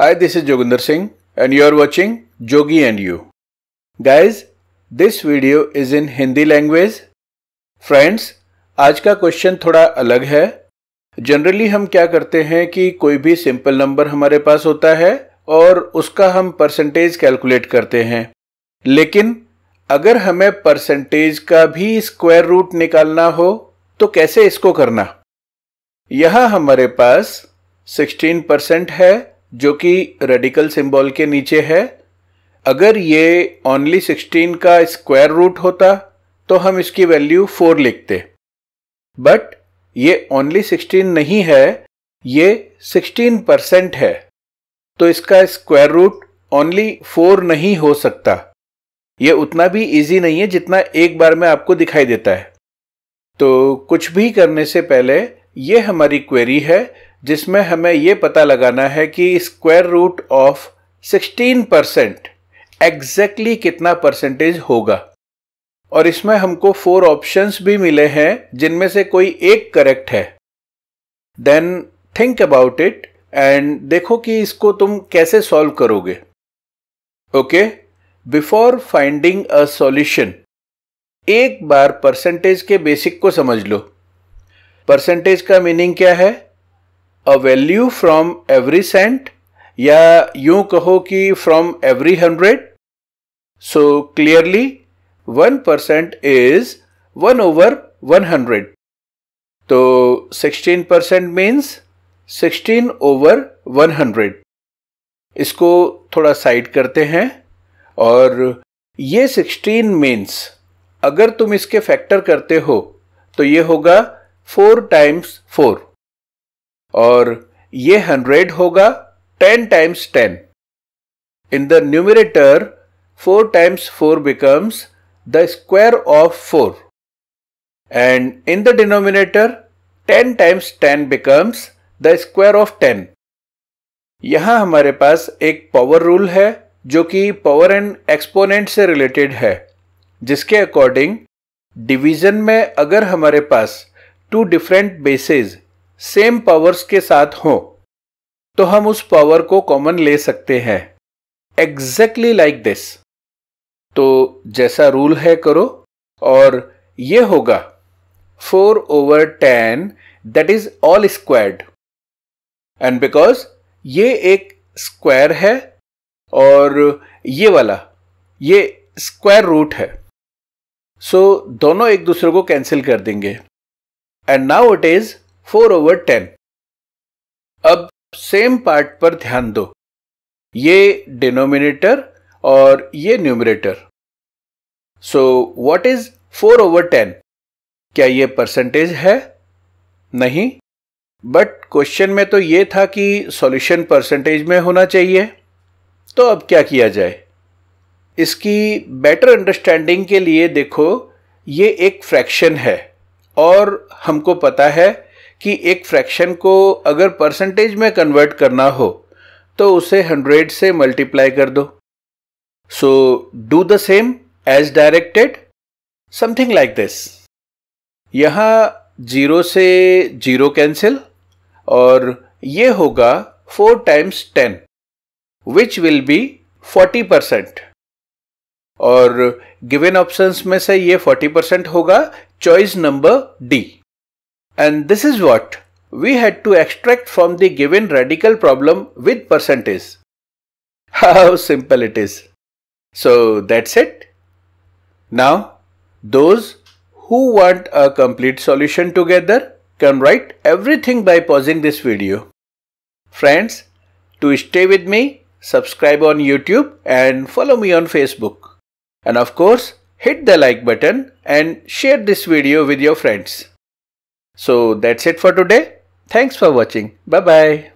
Hi, this is Joginder Singh and you are watching Jogi and You. Guys, this video is in Hindi language. Friends, आज का question थोड़ा अलग है generally हम क्या करते हैं कि कोई भी सिंपल नंबर हमारे पास होता है और उसका हम परसेंटेज कैलकुलेट करते हैं लेकिन अगर हमें परसेंटेज का भी स्क्वायर रूट निकालना हो तो कैसे इसको करना यह हमारे पास 16 परसेंट है जो कि रेडिकल सिंबल के नीचे है अगर ये ओनली सिक्सटीन का स्क्वायर रूट होता तो हम इसकी वैल्यू फोर लिखते बट ये ओनली सिक्सटीन नहीं है ये सिक्सटीन परसेंट है तो इसका स्क्वायर रूट ओनली फोर नहीं हो सकता ये उतना भी इजी नहीं है जितना एक बार में आपको दिखाई देता है तो कुछ भी करने से पहले ये हमारी क्वेरी है जिसमें हमें ये पता लगाना है कि square root of 16 percent exactly कितना परसेंटेज होगा और इसमें हमको फोर ऑप्शंस भी मिले हैं जिनमें से कोई एक करेक्ट है then think about it and देखो कि इसको तुम कैसे सॉल्व करोगे okay before finding a solution एक बार परसेंटेज के बेसिक को समझ लो परसेंटेज का मीनिंग क्या है a value from every cent या यूं कहो कि from every hundred so clearly one percent is one over one hundred तो sixteen percent means sixteen over one hundred इसको थोड़ा साइड करते हैं और ये सिक्सटीन मीन्स अगर तुम इसके फैक्टर करते हो तो ये होगा फोर टाइम्स फोर और ये हंड्रेड होगा ten times ten in the numerator four times four becomes the square of four and in the denominator ten times ten becomes the square of ten यहां हमारे पास एक पावर रूल है जो कि पावर एंड एक्सपोनेंट से related है जिसके अकॉर्डिंग डिवीजन में अगर हमारे पास two different bases same powers के साथ हो तो हम उस पावर को कॉमन ले सकते हैं एग्जैक्टली लाइक दिस तो जैसा रूल है करो और ये होगा four over ten that is all squared and because ये एक स्क्वायर है और ये वाला ये स्क्वायर रूट है सो so, दोनों एक दूसरे को कैंसिल कर देंगे and now it is four over ten अब सेम पार्ट पर ध्यान दो ये डिनोमिनेटर और ये numerator so what is four over ten क्या ये परसेंटेज है नहीं बट क्वेश्चन में तो ये था कि सॉल्यूशन परसेंटेज में होना चाहिए तो अब क्या किया जाए इसकी बेटर अंडरस्टैंडिंग के लिए देखो ये एक फ्रैक्शन है और हमको पता है कि एक फ्रैक्शन को अगर परसेंटेज में कन्वर्ट करना हो तो उसे हंड्रेड से मल्टीप्लाई कर दो so do the same as directed something like this यहां जीरो से जीरो कैंसिल और ये होगा four times ten which will be forty percent और गिवन ऑप्शंस में से ये फोर्टी परसेंट होगा choice number D And this is what we had to extract from the given radical problem with percentage. How simple it is. So that's it. Now, those who want a complete solution together can write everything by pausing this video. Friends, to stay with me, subscribe on YouTube and follow me on Facebook. And of course, hit the like button and share this video with your friends. So that's it for today. Thanks for watching. Bye bye.